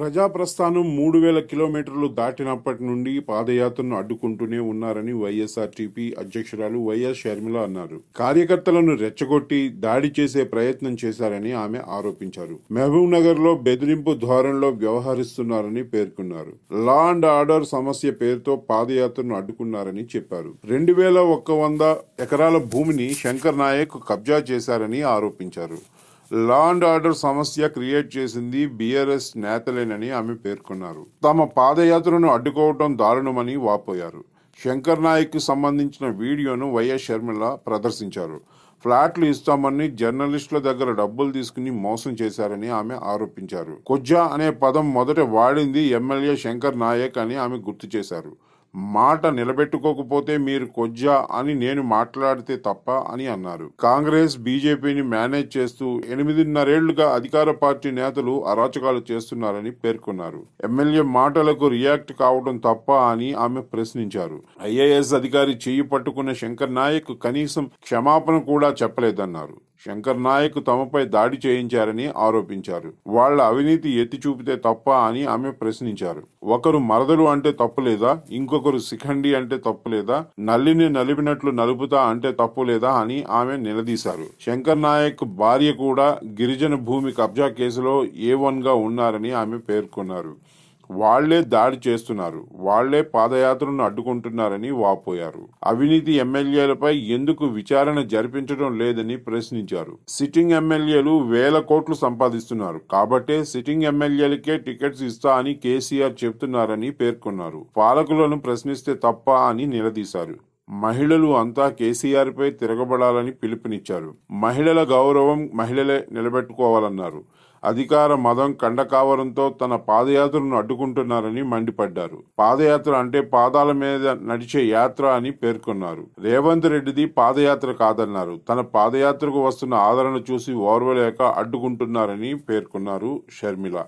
ప్రజాప్రస్థానం మూడు వేల కిలోమీటర్లు దాటినప్పటి నుండి పాదయాత్రను అడ్డుకుంటూనే ఉన్నారని వైఎస్ఆర్టీపీ అధ్యక్షురాలు వైఎస్ షర్మిల అన్నారు కార్యకర్తలను రెచ్చగొట్టి దాడి చేసే ప్రయత్నం చేశారని ఆమె ఆరోపించారు మహబూబ్ నగర్ లో బెదిరింపు ధోరణిలో వ్యవహరిస్తున్నారని పేర్కొన్నారు లా అండ్ ఆర్డర్ సమస్య పేరుతో పాదయాత్రను అడ్డుకున్నారని చెప్పారు రెండు వేల ఒక్క వంద ఎకరాల భూమిని శంకర్ నాయక్ కబ్జా చేశారని ఆరోపించారు లా అండ్ ఆర్డర్ సమస్య క్రియేట్ చేసింది బీఆర్ఎస్ నేతలేనని ఆమె పేర్కొన్నారు తమ పాదయాత్రను అడ్డుకోవటం దారుణమని వాపోయారు శంకర్ నాయక్ సంబంధించిన వీడియోను వైఎస్ షర్మిల ప్రదర్శించారు ఫ్లాట్లు ఇస్తామని జర్నలిస్టుల దగ్గర డబ్బులు తీసుకుని మోసం చేశారని ఆమె ఆరోపించారు కొజ్జా అనే పదం మొదట వాడింది ఎమ్మెల్యే శంకర్ నాయక్ అని ఆమె గుర్తు చేశారు మాట నిలబెట్టుకోకపోతే మీరు కొజ్జా అని నేను మాట్లాడితే తప్ప అని అన్నారు కాంగ్రెస్ బీజేపీని మేనేజ్ చేస్తూ ఎనిమిదిన్నరేళ్లుగా అధికార పార్టీ నేతలు అరాచకాలు చేస్తున్నారని పేర్కొన్నారు ఎమ్మెల్యే మాటలకు రియాక్ట్ కావడం తప్ప అని ఆమె ప్రశ్నించారు ఐఏఎస్ అధికారి చేయి పట్టుకున్న శంకర్ నాయక్ కనీసం క్షమాపణ కూడా చెప్పలేదన్నారు శంకర్ నాయక్ తమపై దాడి చేయించారని ఆరోపించారు వాళ్ల అవినీతి ఎత్తి చూపితే తప్ప అని ఆమె ప్రశ్నించారు ఒకరు మరదలు అంటే తప్పులేదా ఇంకొకరు శిఖండి అంటే తప్పులేదా నల్లిని నలిపినట్లు నలుపుతా అంటే తప్పులేదా అని ఆమె నిలదీశారు శంకర్ నాయక్ భార్య కూడా గిరిజన భూమి కబ్జా కేసులో ఏ వన్ గా ఉన్నారని ఆమె పేర్కొన్నారు వాళ్లే దాడి చేస్తున్నారు వాళ్లే పాదయాత్రను అడ్డుకుంటున్నారని వాపోయారు అవినీతి ఎమ్మెల్యేలపై ఎందుకు విచారణ జరిపించడం లేదని ప్రశ్నించారు సిట్టింగ్ ఎమ్మెల్యేలు వేల కోట్లు సంపాదిస్తున్నారు కాబట్టే సిట్టింగ్ ఎమ్మెల్యేలకే టికెట్స్ ఇస్తా అని కేసీఆర్ చెబుతున్నారని పేర్కొన్నారు పాలకులను ప్రశ్నిస్తే తప్ప అని నిలదీశారు మహిళలు అంతా కేసీఆర్పై తిరగబడాలని పిలుపునిచ్చారు మహిళల గౌరవం మహిళలే నిలబెట్టుకోవాలన్నారు అధికార మదం కండకావరంతో తన పాదయాత్రను అడ్డుకుంటున్నారని మండిపడ్డారు పాదయాత్ర అంటే పాదాల మీద నడిచే యాత్ర అని పేర్కొన్నారు రేవంత్ రెడ్డిది పాదయాత్ర కాదన్నారు తన పాదయాత్రకు వస్తున్న ఆదరణ చూసి ఓర్వలేక అడ్డుకుంటున్నారని పేర్కొన్నారు షర్మిల